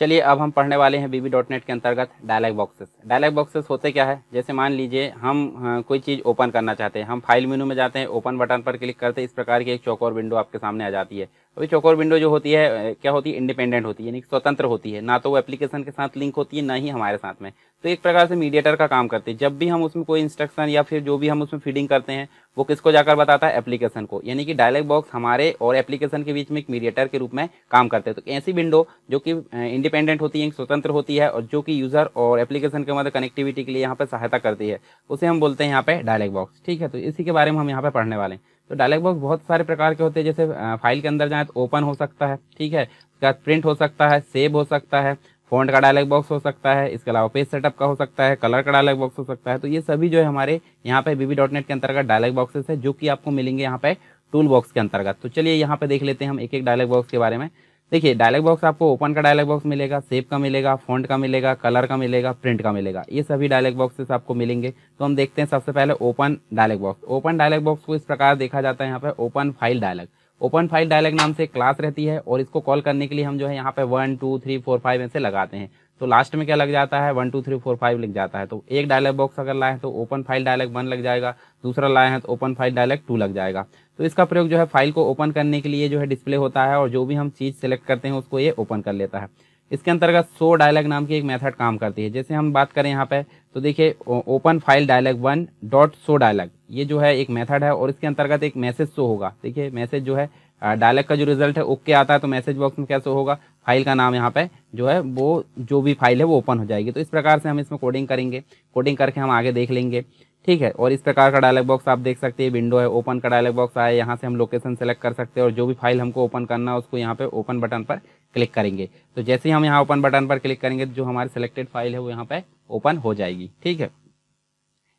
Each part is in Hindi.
चलिए अब हम पढ़ने वाले हैं बीबी डॉट नेट के अंतर्गत डायलॉग बॉक्सेस डायलॉग बॉक्सेस होते क्या है जैसे मान लीजिए हम हाँ, कोई चीज़ ओपन करना चाहते हैं हम फाइल मेनू में जाते हैं ओपन बटन पर क्लिक करते हैं इस प्रकार की एक चौकोर विंडो आपके सामने आ जाती है अभी चौकोर विंडो जो होती है क्या होती है इंडिपेंडेंट होती है यानी स्वतंत्र होती है ना तो वो एप्लीकेशन के साथ लिंक होती है ना ही हमारे साथ में तो एक प्रकार से मीडिएटर का काम करते हैं जब भी हम उसमें कोई इंस्ट्रक्शन या फिर जो भी हम उसमें फीडिंग करते हैं वो किसको जाकर बताता है एप्लीकेशन को यानी कि डायलॉग बॉक्स हमारे और एप्लीकेशन के बीच में एक मीडिएटर के रूप में काम करते हैं तो ऐसी विंडो जो कि इंडिपेंडेंट होती है स्वतंत्र होती है और जो कि यूज़र और एप्लीकेशन के मतलब कनेक्टिविटी के लिए यहाँ पर सहायता करती है उसे हम बोलते हैं यहाँ पे डायलॉग बॉक्स ठीक है तो इसी के बारे में हम यहाँ पर पढ़ने वाले हैं तो डायलॉग बॉक्स बहुत सारे प्रकार के होते हैं जैसे फाइल के अंदर जाए तो ओपन हो सकता है ठीक है उसके बाद प्रिंट हो सकता है सेव हो सकता है फॉन्ट का डायलॉग बॉक्स हो सकता है इसके अलावा पेज सेटअप का हो सकता है कलर का डायलॉग बॉक्स हो सकता है तो ये सभी जो है हमारे यहाँ पे बीबी डॉट नेट के अंतर्गत डायलॉग बॉक्सेस है जो कि आपको मिलेंगे यहाँ पे टूल बॉक्स के अंतर्गत तो चलिए यहाँ पे देख लेते हैं हम एक एक डायलॉग बॉक्स के बारे में देखिए डायलॉग बॉक्स आपको ओपन का डायलॉग बॉक्स मिलेगा सेव का मिलेगा फॉन्ट का मिलेगा कलर का मिलेगा प्रिंट का मिलेगा ये सभी डायलॉग बॉक्सेस आपको मिलेंगे तो हम देखते हैं सबसे पहले open dialog box open dialog box को इस प्रकार देखा जाता है यहाँ पर open file dialog open file dialog नाम से क्लास रहती है और इसको कॉल करने के लिए हम जो है यहाँ पे one two three four five ऐसे लगाते हैं तो लास्ट में क्या लग जाता है one two three four five लग जाता है तो एक डायलॉग बॉक्स अगर लाए तो ओपन फाइल डायलॉग वन लग जाएगा दूसरा लाए हैं तो ओपन फाइल डायलॉग टू लग जाएगा तो इसका प्रयोग जो है फाइल को ओपन करने के लिए जो है डिस्प्ले होता है और जो भी हम चीज़ सेलेक्ट करते हैं उसको ये ओपन कर लेता है इसके अंतर्गत सो डायलॉग नाम की एक मेथड काम करती है जैसे हम बात करें यहाँ पे तो देखिए open file dialog one dot show dialog ये जो है एक मेथड है और इसके अंतर्गत एक मैसेज शो होगा देखिए मैसेज जो है डायलॉग का जो रिजल्ट है ओके आता है तो मैसेज बॉक्स में कैसे होगा फाइल का नाम यहाँ पे जो है वो जो भी फाइल है वो ओपन हो जाएगी तो इस प्रकार से हम इसमें कोडिंग करेंगे कोडिंग करके हम आगे देख लेंगे ठीक है और इस प्रकार का डायलॉग बॉक्स आप देख सकते हैं विंडो है ओपन का डायलॉग बॉक्स आया यहाँ से हम लोकेशन सेलेक्ट कर सकते हैं और जो भी फाइल हमको ओपन करना है उसको यहाँ पे ओपन बटन पर क्लिक करेंगे तो जैसे ही हम यहाँ ओपन बटन पर क्लिक करेंगे तो जो हमारी सिलेक्टेड फाइल है वो यहाँ पे ओपन हो जाएगी ठीक है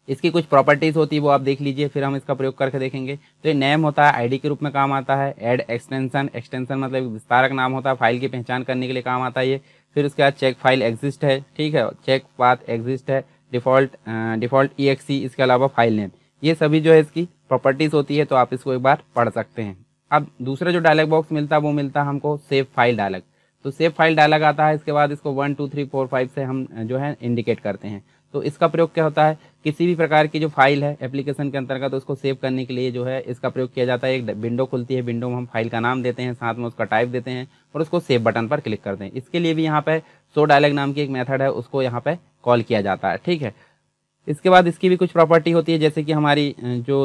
इसकी कुछ प्रॉपर्टीज़ होती है वो आप देख लीजिए फिर हम इसका प्रयोग करके देखेंगे तो ये नेम होता है आईडी के रूप में काम आता है एड एक्सटेंशन एक्सटेंशन मतलब विस्तारक नाम होता है फाइल की पहचान करने के लिए काम आता है ये फिर उसके बाद चेक फाइल एग्जिस्ट है ठीक है चेक पाथ एग्जिस्ट है डिफ़ॉल्ट डिफ़ॉल्ट ई इसके अलावा फाइल नेम ये सभी जो है इसकी प्रॉपर्टीज़ होती है तो आप इसको एक बार पढ़ सकते हैं अब दूसरा जो डायलॉग बॉक्स मिलता है वो मिलता है हमको सेफ फाइल डायलॉग तो सेफ फाइल डायलॉग आता है इसके बाद इसको one two three four five से हम जो है इंडिकेट करते हैं तो इसका प्रयोग क्या होता है किसी भी प्रकार की जो फाइल है एप्लीकेशन के अंतर्गत तो उसको सेव करने के लिए जो है इसका प्रयोग किया जाता है एक विंडो खुलती है विंडो में हम फाइल का नाम देते हैं साथ में उसका टाइप देते हैं और उसको सेव बटन पर क्लिक करते हैं इसके लिए भी यहाँ पे सो डायलॉग नाम की एक मेथड है उसको यहाँ पे कॉल किया जाता है ठीक है इसके बाद इसकी भी कुछ प्रॉपर्टी होती है जैसे कि हमारी जो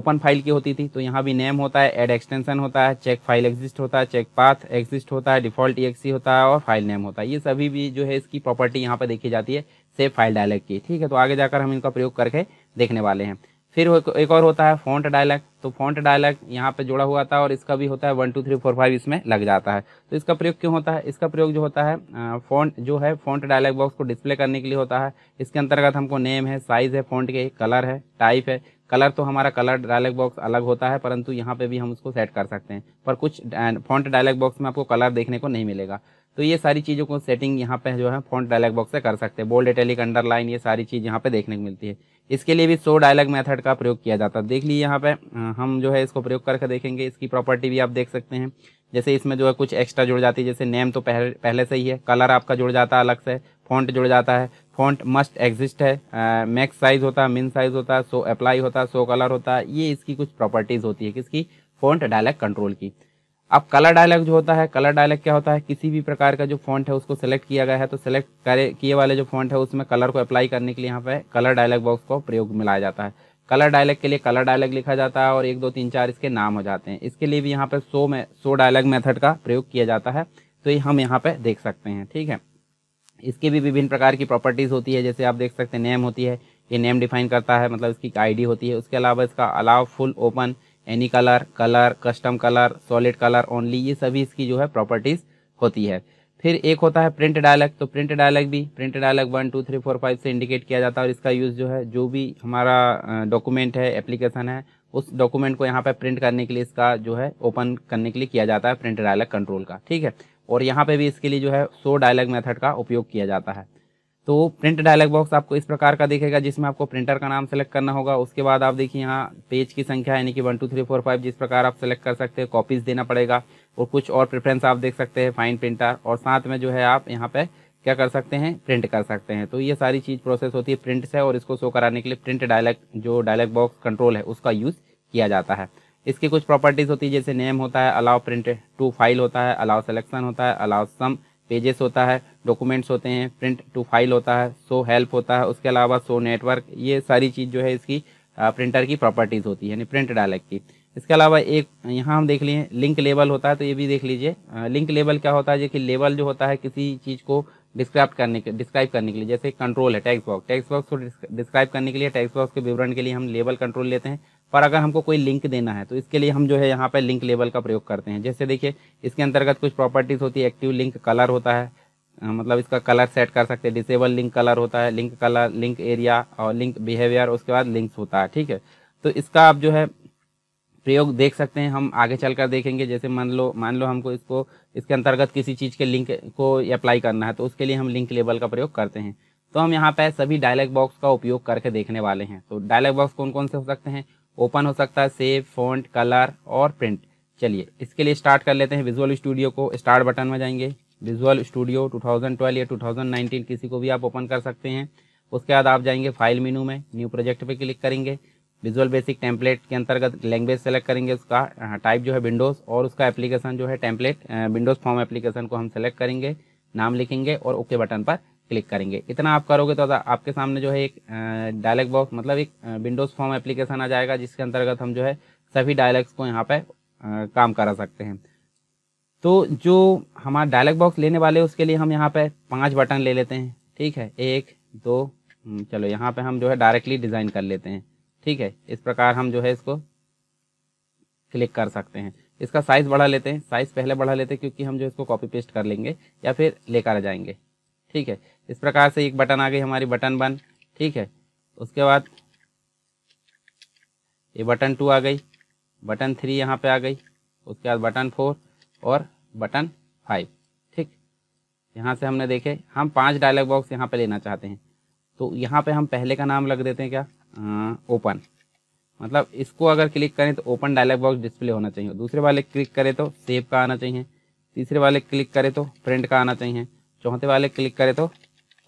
ओपन फाइल की होती थी तो यहाँ भी नेम होता है एड एक्सटेंशन होता है चेक फाइल एग्जिस्ट होता है चेक पाथ एग्जिस्ट होता है डिफॉल्ट ई होता है और फाइल नेम होता है ये सभी भी जो है इसकी प्रॉपर्टी यहाँ पर देखी जाती है सेफ फाइल डायलेक्ट की ठीक है तो आगे जाकर हम इनका प्रयोग करके देखने वाले हैं फिर एक और होता है फॉन्ट डायलैक्ट तो फॉन्ट डायलैक्ट यहाँ पे जोड़ा हुआ था और इसका भी होता है one two three four five इसमें लग जाता है तो इसका प्रयोग क्यों होता है इसका प्रयोग जो होता है फॉन्ट जो है फॉन्ट डायलैक बॉक्स को डिस्प्ले करने के लिए होता है इसके अंतर्गत हमको नेम है साइज़ है फॉन्ट के कलर है टाइप है कलर तो हमारा कलर डायलैक बॉक्स अलग होता है परंतु यहाँ पे भी हम उसको सेट कर सकते हैं पर कुछ फॉन्ट डायलैक बॉक्स में आपको कलर देखने को नहीं मिलेगा तो ये सारी चीज़ों को सेटिंग यहाँ पे जो है फॉन्ट डायलैक बॉक्स से कर सकते हैं बोल्ड इटैलिक अंडरलाइन ये सारी चीज़ यहाँ पे देखने को मिलती है इसके लिए भी सो डायलॉग मेथड का प्रयोग किया जाता है देख लीजिए यहाँ पे हम जो है इसको प्रयोग करके देखेंगे इसकी प्रॉपर्टी भी आप देख सकते हैं जैसे इसमें जो है कुछ एक्स्ट्रा जुड़ जाती है जैसे नेम तो पहले पहले से ही है कलर आपका जुड़ जाता है अलग से फॉन्ट जुड़ जाता है फॉन्ट मस्ट एग्जिस्ट है मैक्स साइज होता है मिन साइज होता है सो अप्लाई होता है सो कलर होता है ये इसकी कुछ प्रॉपर्टीज़ होती है किसकी फॉन्ट डायलॉग कंट्रोल की अब कलर डायलॉग जो होता है कलर डायलॉग क्या होता है किसी भी प्रकार का जो फॉन्ट है उसको सेलेक्ट किया गया है तो सेलेक्ट करे किए वाले जो फॉन्ट है उसमें कलर को अप्लाई करने के लिए यहाँ पे कलर डायलॉग बॉक्स को प्रयोग मिलाया जाता है कलर डायलॉग के लिए कलर डायलॉग लिखा जाता है और एक दो तीन चार इसके नाम हो जाते हैं इसके लिए भी यहाँ पे सो में सो डायलॉग मेथड का प्रयोग किया जाता है तो ये हम यहाँ पे देख सकते हैं ठीक है इसकी भी विभिन्न प्रकार की प्रॉपर्टीज़ होती है जैसे आप देख सकते हैं नेम होती है ये नेम डिफाइन करता है मतलब इसकी आईडी होती है उसके अलावा इसका अलाव full open any colour colour custom colour solid colour only ये सभी इसकी जो है प्रॉपर्टीज होती है फिर एक होता है प्रिंट डायलग तो प्रिंट डायलग भी print dialogue one two three four five से इंडिकेट किया जाता है और इसका यूज़ जो है जो भी हमारा डॉक्यूमेंट है एप्लीकेशन है उस डॉक्यूमेंट को यहाँ पे प्रिंट करने के लिए इसका जो है ओपन करने के लिए किया जाता है प्रिंट डायलग कंट्रोल का ठीक है और यहाँ पे भी इसके लिए जो है सो डायलग मेथड का उपयोग किया जाता है तो प्रिंट डायलॉग बॉक्स आपको इस प्रकार का देखेगा जिसमें आपको प्रिंटर का नाम सेलेक्ट करना होगा उसके बाद आप देखिए यहाँ पेज की संख्या यानी कि one two three four five जिस प्रकार आप सेलेक्ट कर सकते हैं कॉपीज़ देना पड़ेगा और कुछ और प्रेफरेंस आप देख सकते हैं फाइन प्रिंटर और साथ में जो है आप यहाँ पर क्या कर सकते हैं प्रिंट कर सकते हैं तो ये सारी चीज़ प्रोसेस होती है प्रिंट से और इसको शो कराने के लिए प्रिंट डायलैक्ट जो डायलैक्ट बॉक्स कंट्रोल है उसका यूज़ किया जाता है इसकी कुछ प्रॉपर्टीज़ होती है जैसे नेम होता है अलाउ प्रिंट टू फाइल होता है अलाउ सेलेक्शन होता है अलाउ सम पेजेस होता है डॉक्यूमेंट्स होते हैं प्रिंट टू फाइल होता है सो हेल्प होता है उसके अलावा सो नेटवर्क ये सारी चीज़ जो है इसकी प्रिंटर की प्रॉपर्टीज़ होती है यानी प्रिंट डायलेक्ट की इसके अलावा एक यहाँ हम देख लिए लिंक लेवल होता है तो ये भी देख लीजिए लिंक लेवल क्या होता है जैसे लेवल जो होता है किसी चीज़ को डिस्क्राइब करने के डिस्क्राइब करने के लिए जैसे कंट्रोल है टैक्स बॉक्स टैक्स बॉक्स को डिस्क्राइब करने के लिए टैक्स बॉक्स के विवरण के लिए हम लेवल कंट्रोल लेते हैं पर अगर हमको कोई लिंक देना है तो इसके लिए हम जो है यहाँ पर लिंक लेवल का प्रयोग करते हैं जैसे देखिए इसके अंतर्गत कुछ प्रॉपर्टीज़ होती है एक्टिव लिंक कलर होता है मतलब इसका कलर सेट कर सकते हैं डिसेबल लिंक कलर होता है लिंक कलर लिंक एरिया और लिंक बिहेवियर उसके बाद लिंक्स होता है ठीक है तो इसका आप जो है प्रयोग देख सकते हैं हम आगे चलकर देखेंगे जैसे मान लो मान लो हमको इसको इसके अंतर्गत किसी चीज़ के लिंक को अप्लाई करना है तो उसके लिए हम लिंक लेबल का प्रयोग करते हैं तो हम यहाँ पर सभी डायलॉग बॉक्स का उपयोग करके देखने वाले हैं तो डायलॉग बॉक्स कौन कौन से हो सकते हैं ओपन हो सकता है सेव फॉन्ट कलर और प्रिंट चलिए इसके लिए स्टार्ट कर लेते हैं विजुअल स्टूडियो को स्टार्ट बटन में जाएंगे विजुअल स्टूडियो 2012 या 2019 किसी को भी आप ओपन कर सकते हैं उसके बाद आप जाएंगे फाइल मेनू में न्यू प्रोजेक्ट पे क्लिक करेंगे विजुअल बेसिक टेम्पलेट के अंतर्गत लैंग्वेज सेलेक्ट करेंगे उसका टाइप जो है विंडोज़ और उसका एप्लीकेशन जो है टेम्पलेट विंडोज़ फॉर्म एप्लीकेशन को हम सेलेक्ट करेंगे नाम लिखेंगे और ओके बटन पर क्लिक करेंगे इतना आप करोगे तो आपके सामने जो है एक डायलॉग बॉक्स मतलब एक विंडोज़ फॉर्म एप्लीकेशन आ जाएगा जिसके अंतर्गत हम जो है सभी डायलॉग्स को यहाँ पर काम करा सकते हैं तो जो हमारा डायलॉग बॉक्स लेने वाले उसके लिए हम यहाँ पे पांच बटन ले लेते हैं ठीक है एक दो हम्म, चलो यहाँ पे हम जो है डायरेक्टली डिज़ाइन कर लेते हैं ठीक है इस प्रकार हम जो है इसको क्लिक कर सकते हैं इसका साइज़ बढ़ा लेते हैं साइज़ पहले बढ़ा लेते हैं क्योंकि हम जो इसको कॉपी पेस्ट कर लेंगे या फिर लेकर आ जाएंगे ठीक है इस प्रकार से एक बटन आ गई हमारी बटन वन ठीक है उसके बाद ये बटन टू आ गई बटन थ्री यहाँ पे आ गई उसके बाद बटन फोर और बटन फाइव ठीक यहाँ से हमने देखे हम पांच डायलॉग बॉक्स यहाँ पे लेना चाहते हैं तो यहाँ पे हम पहले का नाम लग देते हैं क्या ओपन मतलब इसको अगर क्लिक करें तो ओपन डायलॉग बॉक्स डिस्प्ले होना चाहिए दूसरे वाले क्लिक करें तो सेव का आना चाहिए तीसरे वाले क्लिक करें तो प्रिंट का आना चाहिए चौथे वाले क्लिक करें तो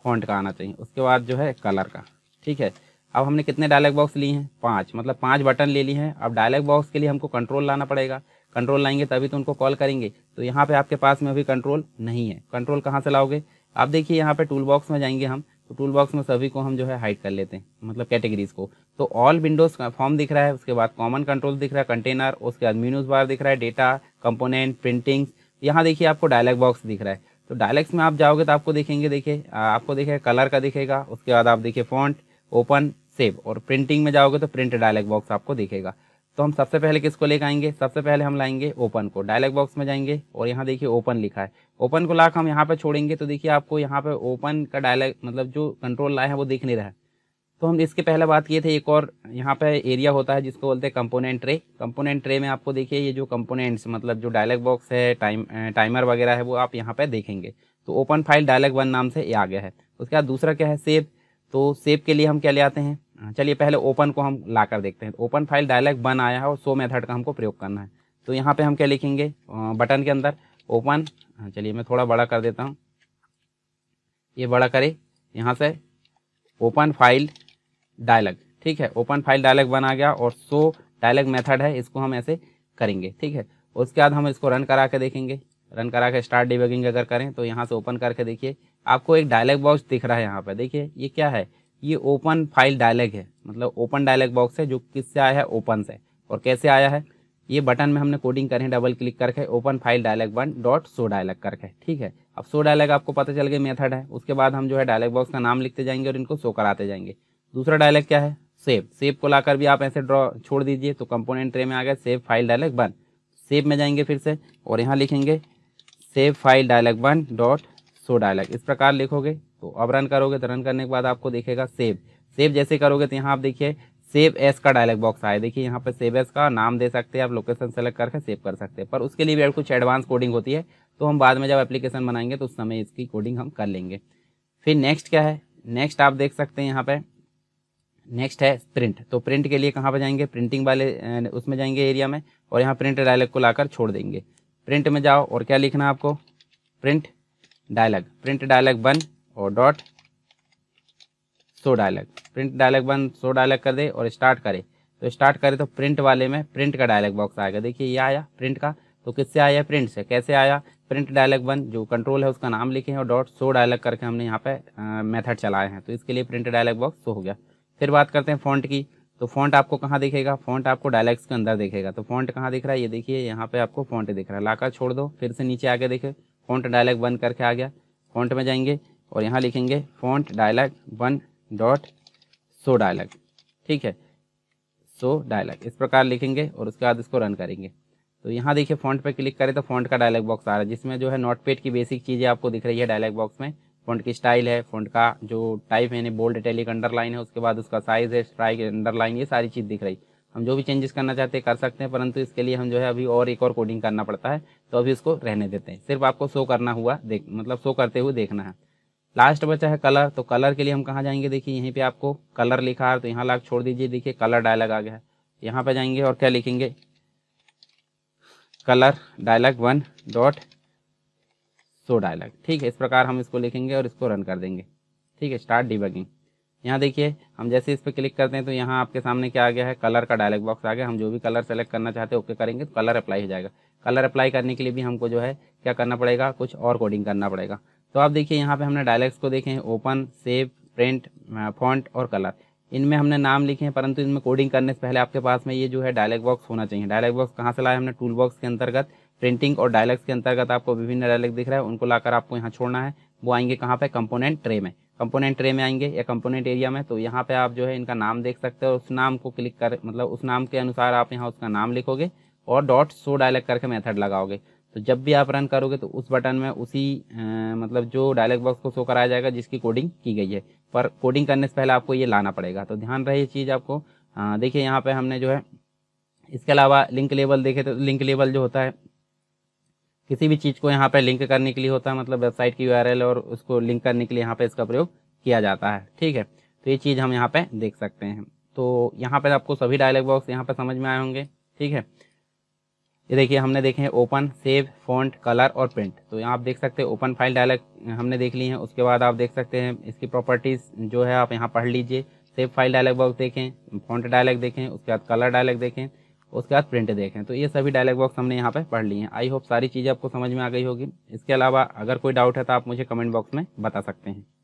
फॉन्ट का आना चाहिए उसके बाद जो है कलर का ठीक है अब हमने कितने डायलॉग बॉक्स लिए हैं पांच मतलब पांच बटन ले लिए हैं अब डायलॉग बॉक्स के लिए हमको कंट्रोल लाना पड़ेगा कंट्रोल लाएंगे तभी तो उनको कॉल करेंगे तो यहाँ पे आपके पास में अभी कंट्रोल नहीं है कंट्रोल कहाँ से लाओगे आप देखिए यहाँ पे टूल बॉक्स में जाएंगे हम तो टूल बॉक्स में सभी को हम जो है हाइड कर लेते हैं मतलब कैटेगरीज को तो ऑल विंडोज का फॉर्म दिख रहा है उसके बाद कॉमन कंट्रोल दिख रहा है कंटेनर उसके बाद मीनूज बार दिख रहा है डेटा कंपोनेंट प्रिंटिंग यहाँ देखिए आपको डायलॉग बॉक्स दिख रहा है तो डायलॉग्स में आप जाओगे तो आपको देखेंगे देखिए आपको देखेगा कलर का दिखेगा उसके बाद आप देखिए फॉन्ट ओपन सेव और प्रिंटिंग में जाओगे तो प्रिंट डायलॉग बॉक्स आपको दिखेगा तो हम सबसे पहले किसको लेकर आएंगे सबसे पहले हम लाएंगे ओपन को डायलॉग बॉक्स में जाएंगे और यहाँ देखिए ओपन लिखा है ओपन को लाकर हम यहाँ पर छोड़ेंगे तो देखिए आपको यहाँ पर ओपन का डायलॉग मतलब जो कंट्रोल लाया है वो देख नहीं रहा है तो हम इसके पहले बात किए थे एक और यहाँ पे एरिया होता है जिसको बोलते हैं कंपोनेंट ट्रे कंपोनेंट ट्रे में आपको देखिए ये जो कंपोनेंट्स मतलब जो डायलॉग बॉक्स है टाइम टाइमर वगैरह है वो आप यहाँ पे देखेंगे तो ओपन फाइल डायलॉग वन नाम से ये आ गया है उसके बाद दूसरा क्या है सेब तो सेब के लिए हम क्या ले आते हैं हाँ, चलिए पहले ओपन को हम ला देखते हैं ओपन फाइल डायलॉग बन आया है और सो मेथड का हमको प्रयोग करना है तो यहाँ पे हम क्या लिखेंगे बटन के अंदर ओपन हाँ, चलिए मैं थोड़ा बड़ा कर देता हूँ ये बड़ा करे यहाँ से ओपन फाइल डायलॉग ठीक है ओपन फाइल डायलॉग बना गया और सो डायलॉग मेथड है इसको हम ऐसे करेंगे ठीक है उसके बाद हम इसको रन करा के देखेंगे रन करा के स्टार्ट डिबगिंग अगर करें तो यहाँ से ओपन करके देखिए आपको एक डायलॉग बॉक्स दिख रहा है यहाँ पर देखिए ये क्या है ये ओपन फाइल डायलॉग है मतलब ओपन डायलॉग बॉक्स है जो किससे आया है ओपन से और कैसे आया है ये बटन में हमने कोडिंग करें डबल क्लिक करके open file dialog one dot show dialog करके ठीक है अब सो डायलॉग आपको पता चल गया मेथड है उसके बाद हम जो है डायलॉग बॉक्स का नाम लिखते जाएंगे और इनको सो कराते जाएंगे दूसरा डायलॉग क्या है सेव सेव को लाकर भी आप ऐसे ड्रॉ छोड़ दीजिए तो कंपोनेंट ट्रे में आ गया save file dialog one save में जाएंगे फिर से और यहाँ लिखेंगे save file dialog one dot show dialog इस प्रकार लिखोगे तो अब रन करोगे तो रन करने के बाद आपको देखेगा सेव सेव जैसे करोगे तो यहाँ आप देखिए सेव एस का डायलॉग बॉक्स आया देखिए यहाँ पे सेव एस का नाम दे सकते हैं आप लोकेशन सेलेक्ट करके सेव कर सकते हैं पर उसके लिए भी कुछ एडवांस कोडिंग होती है तो हम बाद में जब एप्लीकेशन बनाएंगे तो उस समय इसकी कोडिंग हम कर लेंगे फिर नेक्स्ट क्या है नेक्स्ट आप देख सकते हैं यहाँ पे नेक्स्ट है प्रिंट तो प्रिंट के लिए कहाँ पर जाएंगे प्रिंटिंग वाले उसमें जाएंगे एरिया में और यहाँ प्रिंट डायलॉग को लाकर छोड़ देंगे प्रिंट में जाओ और क्या लिखना है आपको print dialog print dialog one और dot show dialog print dialog बंद सो डायलॉग कर दे और स्टार्ट करे तो स्टार्ट करे तो प्रिंट वाले में प्रिंट का डायलॉग बॉक्स आएगा देखिए ये आया प्रिंट का तो किससे आया प्रिंट से कैसे आया प्रिंट डायलॉग बंद जो कंट्रोल है उसका नाम लिखे और डॉट सो डायलॉग करके हमने यहाँ पे मेथड चलाए हैं तो इसके लिए प्रिंट डायलॉग बॉक्स सो हो गया फिर बात करते हैं फॉन्ट की तो फॉन्ट आपको कहाँ दिखेगा फॉन्ट आपको डायलॉग्स के अंदर दिखेगा तो फॉन्ट कहाँ दिख रहा है ये देखिए यहाँ पे आपको फॉन्ट दिख रहा है लाका छोड़ दो फिर से नीचे आके देखे फॉन्ट डायलॉग बंद करके आ गया फॉन्ट में जाएंगे और यहाँ लिखेंगे font dialog one dot show dialog ठीक है सो डायलॉग इस प्रकार लिखेंगे और उसके बाद इसको रन करेंगे तो यहाँ देखिए फॉन्ट पे क्लिक करें तो फॉन्ट का डायलॉग बॉक्स आ रहा है जिसमें जो है नोटपेड की बेसिक चीज़ें आपको दिख रही है डायलॉग बॉक्स में फॉन्ट की स्टाइल है फॉन्ट का जो टाइप है यानी बोल्ड टेलिक अंडरलाइन है उसके बाद उसका साइज है स्ट्राइक अंडरलाइन ये सारी चीज़ दिख रही हम जो भी चेंजेस करना चाहते हैं कर सकते हैं परंतु इसके लिए हम जो है अभी और एक और कोडिंग करना पड़ता है तो अभी इसको रहने देते हैं सिर्फ आपको शो करना हुआ देख मतलब शो करते हुए देखना है लास्ट बचा है कलर तो कलर के लिए हम कहाँ जाएंगे देखिए यहीं पे आपको कलर लिखा है तो यहाँ लाग छोड़ दीजिए देखिए कलर डायलॉग आ गया है यहाँ पे जाएंगे और क्या लिखेंगे colour dialog one dot show dialog ठीक है इस प्रकार हम इसको लिखेंगे और इसको रन कर देंगे ठीक है स्टार्ट डिबगिंग यहाँ देखिए हम जैसे इस पर क्लिक करते हैं तो यहाँ आपके सामने क्या आ गया है कलर का डायलॉग बॉक्स आ गया हम जो भी कलर सेलेक्ट करना चाहते हैं ओके करेंगे तो कलर अप्लाई हो जाएगा कलर अप्लाई करने के लिए भी हमको जो है क्या करना पड़ेगा कुछ और कोडिंग करना पड़ेगा तो आप देखिए यहाँ पे हमने डायलैक्स को देखे हैं ओपन सेव प्रिंट फॉन्ट और कलर इनमें हमने नाम लिखे हैं परंतु इनमें कोडिंग करने से पहले आपके पास में ये जो है डायलैक्स बॉक्स होना चाहिए डायलैक्स बॉक्स कहाँ से लाया हमने टूल बॉक्स के अंतर्गत प्रिंटिंग और डायलैक्स के अंतर्गत आपको विभिन्न डायलैक्स दिख रहा है उनको लाकर आपको यहाँ छोड़ना है वो आएंगे कहाँ पे कंपोनेंट ट्रे में कंपोनेंट ट्रे में आएंगे या कंपोनेंट एरिया में तो यहाँ पे आप जो है इनका नाम देख सकते हो उस नाम को क्लिक कर मतलब उस नाम के अनुसार आप यहाँ उसका नाम लिखोगे और डॉट सो डायलैक्ट करके मेथड लगाओगे तो जब भी आप रन करोगे तो उस बटन में उसी आ, मतलब जो डायलॉग बॉक्स को शो कराया जाएगा जिसकी कोडिंग की गई है पर कोडिंग करने से पहले आपको ये लाना पड़ेगा तो ध्यान रहे ये चीज़ आपको देखिए यहाँ पे हमने जो है इसके अलावा लिंक लेवल देखे तो लिंक लेवल जो होता है किसी भी चीज़ को यहाँ पे लिंक करने के लिए होता है मतलब वेबसाइट की यू और उसको लिंक करने के लिए यहाँ पे इसका प्रयोग किया जाता है ठीक है तो ये चीज़ हम यहाँ पे देख सकते हैं तो यहाँ पे आपको सभी डायलॉग बॉक्स यहाँ पे समझ में आए होंगे ठीक है ये देखिए हमने देखे हैं ओपन सेव फॉन्ट कलर और प्रिंट तो यहाँ आप देख सकते हैं ओपन फाइल डायलॉग हमने देख ली है उसके बाद आप देख सकते हैं इसकी प्रॉपर्टीज़ जो है आप यहाँ पढ़ लीजिए सेव फाइल डायलॉग बॉक्स देखें फॉन्ट डायलॉग देखें उसके बाद कलर डायलॉग देखें उसके बाद प्रिंट देखें तो ये सभी डायलॉग बॉक्स हमने यहाँ पर पढ़ ली हैं आई होप सारी चीज़ें आपको समझ में आ गई होगी इसके अलावा अगर कोई डाउट है तो आप मुझे कमेंट बॉक्स में बता सकते हैं